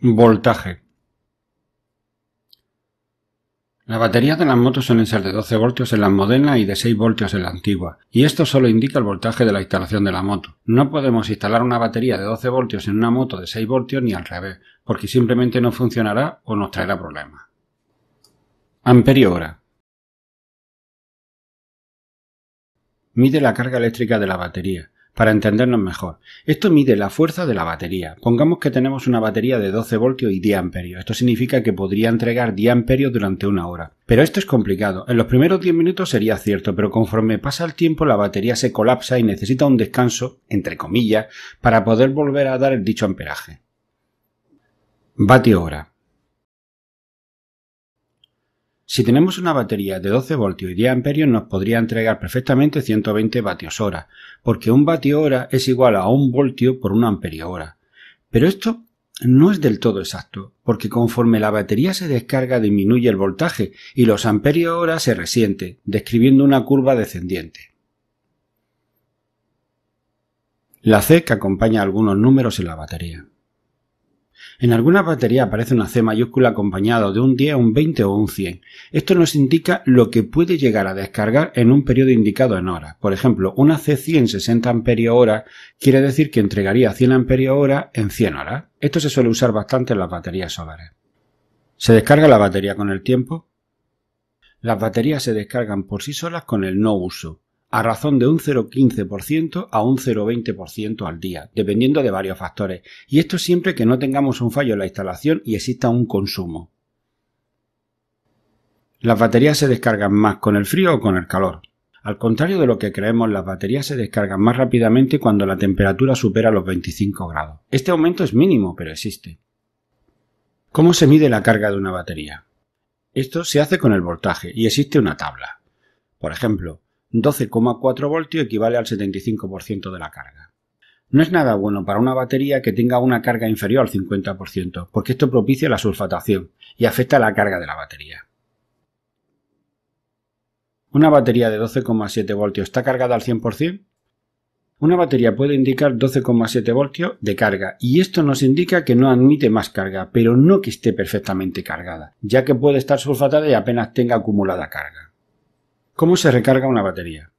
Voltaje. Las baterías de las motos suelen ser de 12 voltios en las modernas y de 6 voltios en la antigua, y esto solo indica el voltaje de la instalación de la moto. No podemos instalar una batería de 12 voltios en una moto de 6 voltios ni al revés, porque simplemente no funcionará o nos traerá problemas. Amperio hora. Mide la carga eléctrica de la batería para entendernos mejor. Esto mide la fuerza de la batería. Pongamos que tenemos una batería de 12 voltios y 10 amperios. Esto significa que podría entregar 10 amperios durante una hora. Pero esto es complicado. En los primeros 10 minutos sería cierto, pero conforme pasa el tiempo la batería se colapsa y necesita un descanso, entre comillas, para poder volver a dar el dicho amperaje. Vatio hora. Si tenemos una batería de 12 voltios y 10 amperios nos podría entregar perfectamente 120 vatios hora, porque un vatio hora es igual a un voltio por un amperio hora. Pero esto no es del todo exacto, porque conforme la batería se descarga disminuye el voltaje y los amperios hora se resiente, describiendo una curva descendiente. La C que acompaña algunos números en la batería. En algunas baterías aparece una C mayúscula acompañado de un 10, un 20 o un 100. Esto nos indica lo que puede llegar a descargar en un periodo indicado en horas. Por ejemplo, una c 160 amperio hora quiere decir que entregaría 100 hora en 100 horas. Esto se suele usar bastante en las baterías solares. ¿Se descarga la batería con el tiempo? Las baterías se descargan por sí solas con el no uso a razón de un 0,15% a un 0,20% al día, dependiendo de varios factores, y esto siempre que no tengamos un fallo en la instalación y exista un consumo. Las baterías se descargan más con el frío o con el calor. Al contrario de lo que creemos, las baterías se descargan más rápidamente cuando la temperatura supera los 25 grados. Este aumento es mínimo, pero existe. ¿Cómo se mide la carga de una batería? Esto se hace con el voltaje y existe una tabla. Por ejemplo, 12,4 voltios equivale al 75% de la carga. No es nada bueno para una batería que tenga una carga inferior al 50%, porque esto propicia la sulfatación y afecta la carga de la batería. ¿Una batería de 12,7 voltios está cargada al 100%? Una batería puede indicar 12,7 voltios de carga y esto nos indica que no admite más carga, pero no que esté perfectamente cargada, ya que puede estar sulfatada y apenas tenga acumulada carga. ¿Cómo se recarga una batería?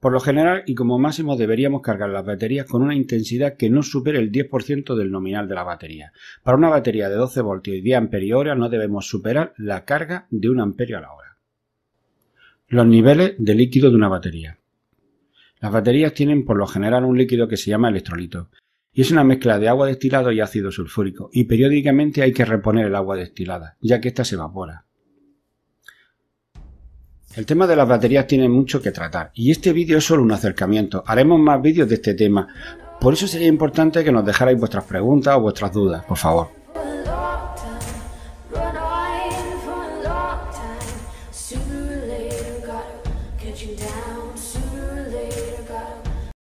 Por lo general y como máximo deberíamos cargar las baterías con una intensidad que no supere el 10% del nominal de la batería. Para una batería de 12 voltios y 10 amperio hora no debemos superar la carga de 1 amperio a la hora. Los niveles de líquido de una batería. Las baterías tienen por lo general un líquido que se llama electrolito y es una mezcla de agua destilada y ácido sulfúrico y periódicamente hay que reponer el agua destilada, ya que ésta se evapora. El tema de las baterías tiene mucho que tratar y este vídeo es solo un acercamiento. Haremos más vídeos de este tema. Por eso sería importante que nos dejarais vuestras preguntas o vuestras dudas, por favor.